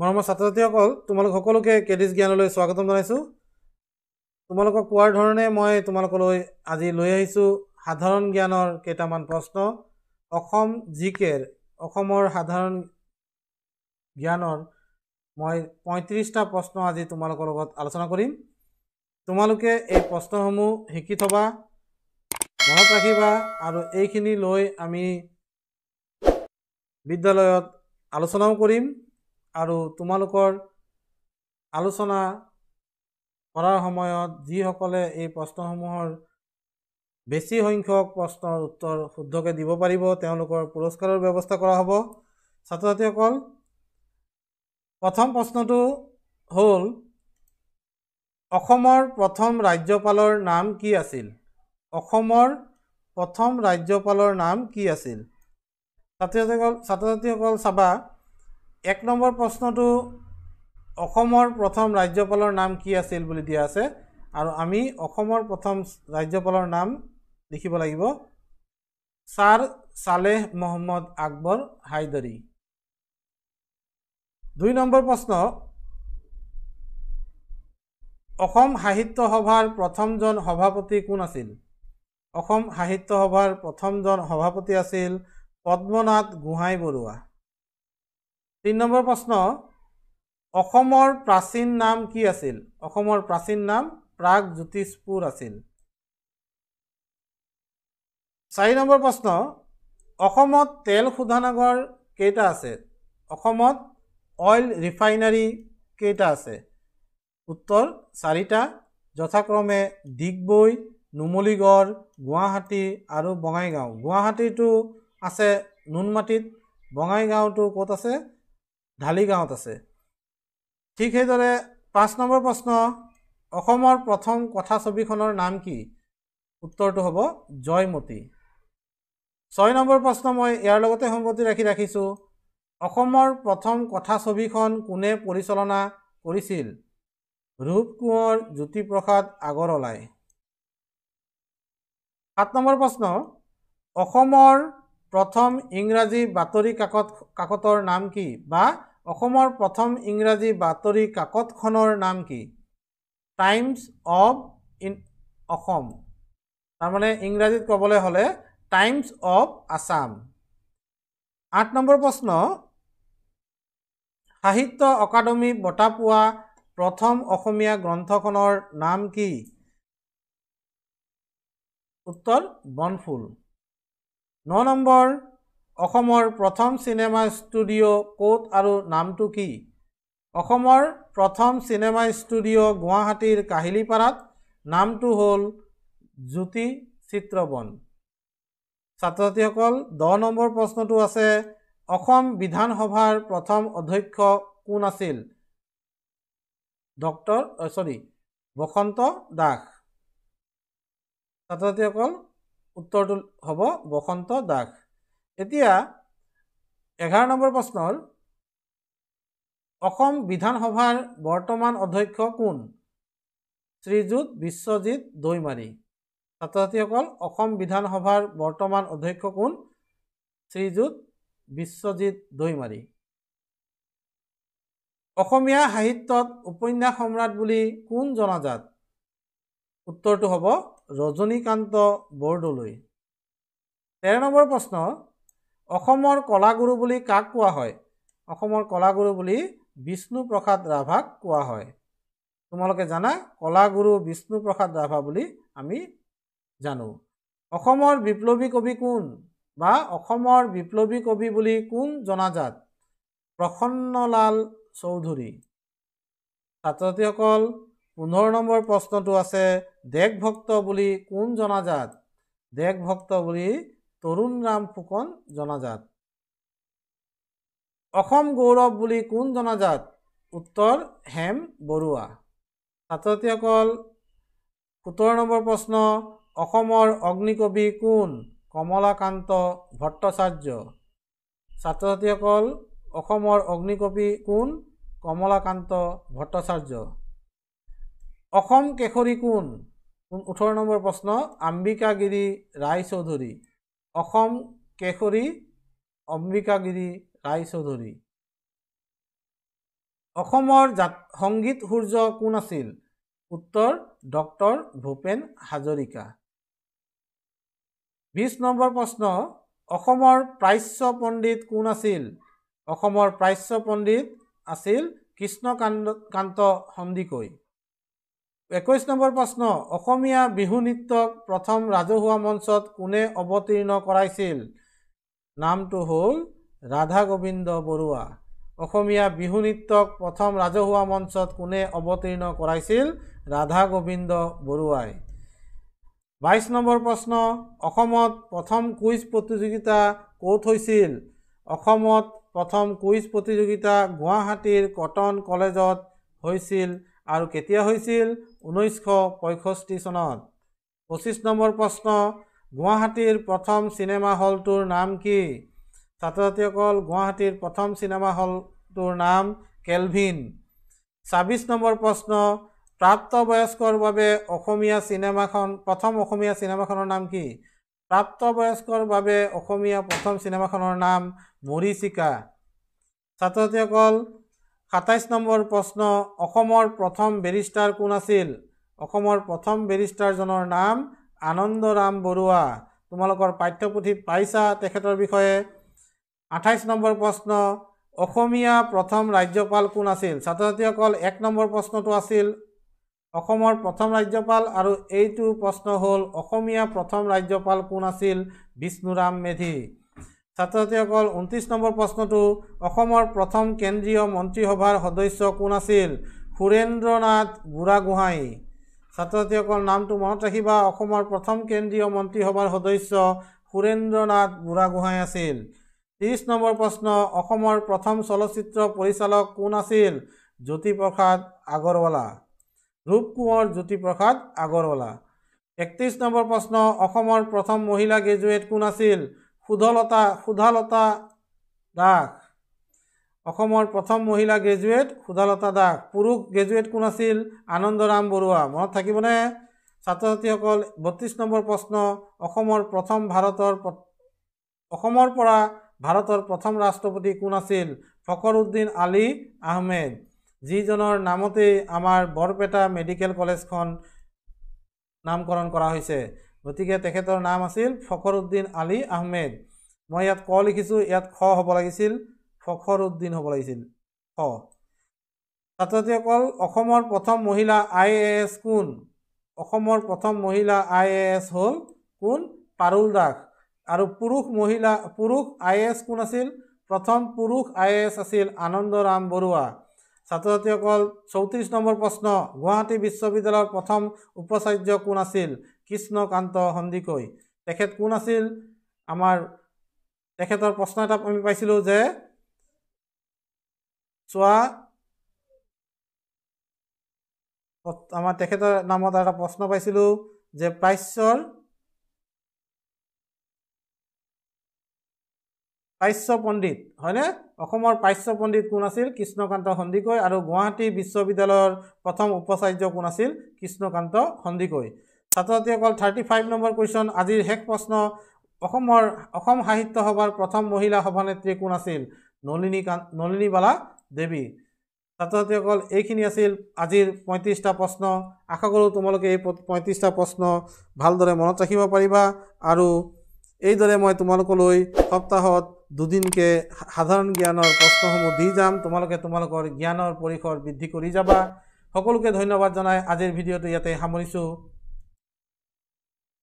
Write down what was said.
মৰমৰ ছাত্ৰ ছাত্ৰীসকল তোমালোক সকলোকে কেডিছ জ্ঞানলৈ স্বাগতম জনাইছোঁ তোমালোকক কোৱাৰ ধৰণে মই তোমালোকলৈ আজি লৈ আহিছোঁ সাধাৰণ জ্ঞানৰ কেইটামান প্ৰশ্ন অসম জি কেৰ অসমৰ সাধাৰণ জ্ঞানৰ মই পঁয়ত্ৰিছটা প্ৰশ্ন আজি তোমালোকৰ লগত আলোচনা কৰিম তোমালোকে এই প্ৰশ্নসমূহ শিকি থবা মনত ৰাখিবা আৰু এইখিনি লৈ আমি বিদ্যালয়ত আলোচনাও কৰিম আৰু তোমালোকৰ আলোচনা কৰাৰ সময়ত যিসকলে এই প্ৰশ্নসমূহৰ বেছি সংখ্যক প্ৰশ্নৰ উত্তৰ শুদ্ধকৈ দিব পাৰিব তেওঁলোকৰ পুৰস্কাৰৰ ব্যৱস্থা কৰা হ'ব ছাত্ৰ ছাত্ৰীসকল প্ৰথম প্ৰশ্নটো হ'ল অসমৰ প্ৰথম ৰাজ্যপালৰ নাম কি আছিল অসমৰ প্ৰথম ৰাজ্যপালৰ নাম কি আছিল ছাত্ৰ ছাত্ৰীসকল ছাত্ৰ ছাত্ৰীসকল চাবা এক নম্বৰ প্ৰশ্নটো অসমৰ প্ৰথম ৰাজ্যপালৰ নাম কি আছিল বুলি দিয়া আছে আৰু আমি অসমৰ প্ৰথম ৰাজ্যপালৰ নাম লিখিব লাগিব ছাৰ ছালেহ মহম্মদ আকবৰ হাইদৰী দুই নম্বৰ প্ৰশ্ন অসম সাহিত্য সভাৰ প্ৰথমজন সভাপতি কোন আছিল অসম সাহিত্য সভাৰ প্ৰথমজন সভাপতি আছিল পদ্মনাথ গোহাঁই বৰুৱা তিন নম্বৰ প্ৰশ্ন অসমৰ প্ৰাচীন নাম কি আছিল অসমৰ প্ৰাচীন নাম প্ৰাগ জ্যোতিষপুৰ আছিল চাৰি নম্বৰ প্ৰশ্ন অসমত তেল শোধনাগৰ কেইটা আছে অসমত অইল ৰিফাইনাৰী কেইটা আছে উত্তৰ চাৰিটা যথাক্ৰমে ডিগবৈ নুমলীগড় গুৱাহাটী আৰু বঙাইগাঁও গুৱাহাটীটো আছে নুনমাটিত বঙাইগাঁওটো ক'ত আছে ঢালিগাঁওত আছে ঠিক সেইদৰে পাঁচ নম্বৰ প্ৰশ্ন অসমৰ প্ৰথম কথাছবিখনৰ নাম কি উত্তৰটো হ'ব জয়মতী ছয় নম্বৰ প্ৰশ্ন মই ইয়াৰ লগতে সংগতি ৰাখি ৰাখিছোঁ অসমৰ প্ৰথম কথাছবিখন কোনে পৰিচালনা কৰিছিল ৰূপকোঁৱৰ জ্যোতিপ্ৰসাদ আগৰৱালাই সাত নম্বৰ প্ৰশ্ন অসমৰ প্ৰথম ইংৰাজী বাতৰি কাকত কাকতৰ নাম কি বা অসমৰ প্ৰথম ইংৰাজী বাতৰি কাকতখনৰ নাম কি টাইমছ অৱ ইন অসম তাৰমানে ইংৰাজীত ক'বলৈ হ'লে টাইমছ অৱ আছাম আঠ নম্বৰ প্ৰশ্ন সাহিত্য অকাডেমী বঁটা পোৱা প্ৰথম অসমীয়া গ্ৰন্থখনৰ নাম কি উত্তৰ বনফুল ন নম্বৰ অসমৰ প্ৰথম চিনেমা ষ্টুডিঅ' ক'ত আৰু নামটো কি অসমৰ প্ৰথম চিনেমা ষ্টুডিঅ' গুৱাহাটীৰ কাহিলীপাৰাত নামটো হ'ল জ্যোতি চিত্ৰবন ছাত্ৰ ছাত্ৰীসকল দহ নম্বৰ প্ৰশ্নটো আছে অসম বিধানসভাৰ প্ৰথম অধ্যক্ষ কোন আছিল ডক্টৰ চৰি বসন্ত দাস ছাত্ৰ ছাত্ৰীসকল উত্তৰটো হ'ব বসন্ত দাস এতিয়া এঘাৰ নম্বৰ প্ৰশ্ন হ'ল অসম বিধানসভাৰ বৰ্তমান অধ্যক্ষ কোন শ্ৰীযুত বিশ্বজিৎ দৈমাৰী ছাত্ৰ ছাত্ৰীসকল অসম বিধানসভাৰ বৰ্তমান অধ্যক্ষ কোন শ্ৰীযুত বিশ্বজিৎ দৈমাৰী অসমীয়া সাহিত্যত উপন্যাস সম্ৰাট বুলি কোন জনাজাত উত্তৰটো হ'ব ৰজনীকান্ত বৰদলৈ তেৰ নম্বৰ প্ৰশ্ন অসমৰ কলাগুৰু বুলি কাক কোৱা হয় অসমৰ কলাগুৰু বুলি বিষ্ণুপ্ৰসাদ ৰাভাক কোৱা হয় তোমালোকে জানা কলাগুৰু বিষ্ণুপ্ৰসাদ ৰাভা বুলি আমি জানো অসমৰ বিপ্লৱী কবি কোন বা অসমৰ বিপ্লৱী কবি বুলি কোন জনাজাত প্ৰসন্নলাল চৌধুৰী ছাত্ৰীসকল পোন্ধৰ নম্বৰ প্ৰশ্নটো আছে দেশভক্ত বুলি কোন জনাজাত দেশভক্ত বুলি তৰুণ ৰাম ফুকন জনাজাত অসম গৌৰৱ বুলি কোন জনাজাত উত্তৰ হেম বৰুৱা ছাত্ৰীসকল সোতৰ নম্বৰ প্ৰশ্ন অসমৰ অগ্নিকবি কোন কমলাকান্ত ভট্টাচাৰ্য ছাত্ৰ ছাত্ৰীসকল অসমৰ অগ্নিকবি কোন কমলাকান্ত ভট্টাচাৰ্য অসম কেশৰী কোন ওঠৰ নম্বৰ প্ৰশ্ন অম্বিকাগিৰি ৰায়চৌধুৰী অসম কেশৰী অম্বিকাগিৰি ৰায়চৌধুৰী অসমৰ জাত সংগীত সূৰ্য কোন আছিল উত্তৰ ডক্টৰ ভূপেন হাজৰিকা বিছ নম্বৰ প্ৰশ্ন অসমৰ প্ৰাচ্য পণ্ডিত কোন আছিল অসমৰ প্ৰাচ্য পণ্ডিত আছিল কৃষ্ণকান্ত কান্ত সন্দিকৈ একৈছ নম্বৰ প্ৰশ্ন অসমীয়া বিহু নৃত্যক প্ৰথম ৰাজহুৱা মঞ্চত কোনে অৱতীৰ্ণ কৰাইছিল নামটো হ'ল ৰাধা গোবিন্দ বৰুৱা অসমীয়া বিহু নৃত্যক প্ৰথম ৰাজহুৱা মঞ্চত কোনে অৱতীৰ্ণ কৰাইছিল ৰাধা গোবিন্দ বৰুৱাই বাইছ নম্বৰ প্ৰশ্ন অসমত প্ৰথম কুইজ প্ৰতিযোগিতা ক'ত হৈছিল অসমত প্ৰথম কুইজ প্ৰতিযোগিতা গুৱাহাটীৰ কটন কলেজত হৈছিল আৰু কেতিয়া হৈছিল ঊনৈছশ পঁয়ষষ্ঠি চনত পঁচিছ নম্বৰ প্ৰশ্ন গুৱাহাটীৰ প্ৰথম চিনেমা হলটোৰ নাম কি ছাত্ৰ ছাত্ৰীসকল গুৱাহাটীৰ প্ৰথম চিনেমা হলটোৰ নাম কেলভিন ছাব্বিছ নম্বৰ প্ৰশ্ন প্ৰাপ্তবয়স্কৰ বাবে অসমীয়া চিনেমাখন প্ৰথম অসমীয়া চিনেমাখনৰ নাম কি প্ৰাপ্তবয়স্কৰ বাবে অসমীয়া প্ৰথম চিনেমাখনৰ নাম মৰিচিকা ছাত্ৰ ছাত্ৰীসকল সাতাইছ নম্বৰ প্ৰশ্ন অসমৰ প্ৰথম বেৰিষ্টাৰ কোন আছিল অসমৰ প্ৰথম বেৰিষ্টাৰজনৰ নাম আনন্দৰাম বৰুৱা তোমালোকৰ পাঠ্যপুথিত পাইছা তেখেতৰ বিষয়ে আঠাইছ নম্বৰ প্ৰশ্ন অসমীয়া প্ৰথম ৰাজ্যপাল কোন আছিল ছাত্ৰ ছাত্ৰীসকল এক নম্বৰ প্ৰশ্নটো আছিল অসমৰ প্ৰথম ৰাজ্যপাল আৰু এইটো প্ৰশ্ন হ'ল অসমীয়া প্ৰথম ৰাজ্যপাল কোন আছিল বিষ্ণুৰাম মেধি ছাত্ৰ ছাত্ৰীসকল ঊনত্ৰিছ নম্বৰ প্ৰশ্নটো অসমৰ প্ৰথম কেন্দ্ৰীয় মন্ত্ৰীসভাৰ সদস্য কোন আছিল সুৰেন্দ্ৰ নাথ বুঢ়াগোহাঁই ছাত্ৰ ছাত্ৰীসকল নামটো মনত ৰাখিবা অসমৰ প্ৰথম কেন্দ্ৰীয় মন্ত্ৰীসভাৰ সদস্য সুৰেন্দ্ৰ নাথ বুঢ়াগোহাঁই আছিল ত্ৰিছ নম্বৰ প্ৰশ্ন অসমৰ প্ৰথম চলচ্চিত্ৰ পৰিচালক কোন আছিল জ্যোতিপ্ৰসাদ আগৰৱালা ৰূপ কোঁৱৰ জ্যোতিপ্ৰসাদ আগৰৱালা একত্ৰিছ নম্বৰ প্ৰশ্ন অসমৰ প্ৰথম মহিলা গ্ৰেজুৱেট কোন আছিল সুধলতা সুধালতা দাস অসমৰ প্ৰথম মহিলা গ্ৰেজুৱেট সুধালতা দাস পুৰুষ গ্ৰেজুৱেট কোন আছিল আনন্দৰাম বৰুৱা মনত থাকিবনে ছাত্ৰ ছাত্ৰীসকল বত্ৰিছ নম্বৰ প্ৰশ্ন অসমৰ প্ৰথম ভাৰতৰ অসমৰ পৰা ভাৰতৰ প্ৰথম ৰাষ্ট্ৰপতি কোন আছিল ফখৰুদ্দিন আলী আহমেদ যিজনৰ নামতেই আমাৰ বৰপেটা মেডিকেল কলেজখন নামকৰণ কৰা হৈছে গতিকে তেখেতৰ নাম আছিল ফখৰুদ্দিন আলী আহমেদ মই ইয়াত ক লিখিছোঁ ইয়াত খ হ'ব লাগিছিল ফখৰুদ্দিন হ'ব লাগিছিল খ ছাত্ৰ ছাত্ৰীসকল অসমৰ প্ৰথম মহিলা আই এ এছ কোন অসমৰ প্ৰথম মহিলা আই এ এছ হ'ল কোন পাৰুল দাস আৰু পুৰুষ মহিলা পুৰুষ আই এ এছ কোন আছিল প্ৰথম পুৰুষ আই এ এছ আছিল আনন্দৰাম বৰুৱা ছাত্ৰ ছাত্ৰীসকল চৌত্ৰিছ নম্বৰ প্ৰশ্ন গুৱাহাটী বিশ্ববিদ্যালয়ৰ প্ৰথম উপাচাৰ্য কোন আছিল কৃষ্ণকান্ত সন্দিকৈ তেখেত কোন আছিল আমাৰ তেখেতৰ প্ৰশ্ন এটা আমি পাইছিলোঁ যে চোৱা আমাৰ তেখেতৰ নামত এটা প্ৰশ্ন পাইছিলোঁ যে প্ৰাচ্যৰ প্ৰাচ্য পণ্ডিত হয়নে অসমৰ প্ৰাচ্য পণ্ডিত কোন আছিল কৃষ্ণকান্ত সন্দিকৈ আৰু গুৱাহাটী বিশ্ববিদ্যালয়ৰ প্ৰথম উপাচাৰ্য কোন আছিল কৃষ্ণকান্ত সন্দিকৈ ছাত্ৰ ছাত্ৰীসকল থাৰ্টি ফাইভ নম্বৰ কুৱেশ্যন আজিৰ শেষ প্ৰশ্ন অসমৰ অসম সাহিত্য সভাৰ প্ৰথম মহিলা সভানেত্ৰী কোন আছিল নলিনী কান নলিনী বালা দেৱী ছাত্ৰ ছাত্ৰীসকল এইখিনি আছিল আজিৰ পঁয়ত্ৰিছটা প্ৰশ্ন আশা কৰোঁ তোমালোকে এই পঁয়ত্ৰিছটা প্ৰশ্ন ভালদৰে মনত ৰাখিব পাৰিবা আৰু এইদৰে মই তোমালোকলৈ সপ্তাহত দুদিনকে সাধাৰণ জ্ঞানৰ প্ৰশ্নসমূহ দি যাম তোমালোকে তোমালোকৰ জ্ঞানৰ পৰিসৰ বৃদ্ধি কৰি যাবা সকলোকে ধন্যবাদ জনাই আজিৰ ভিডিঅ'টো ইয়াতে সামৰিছোঁ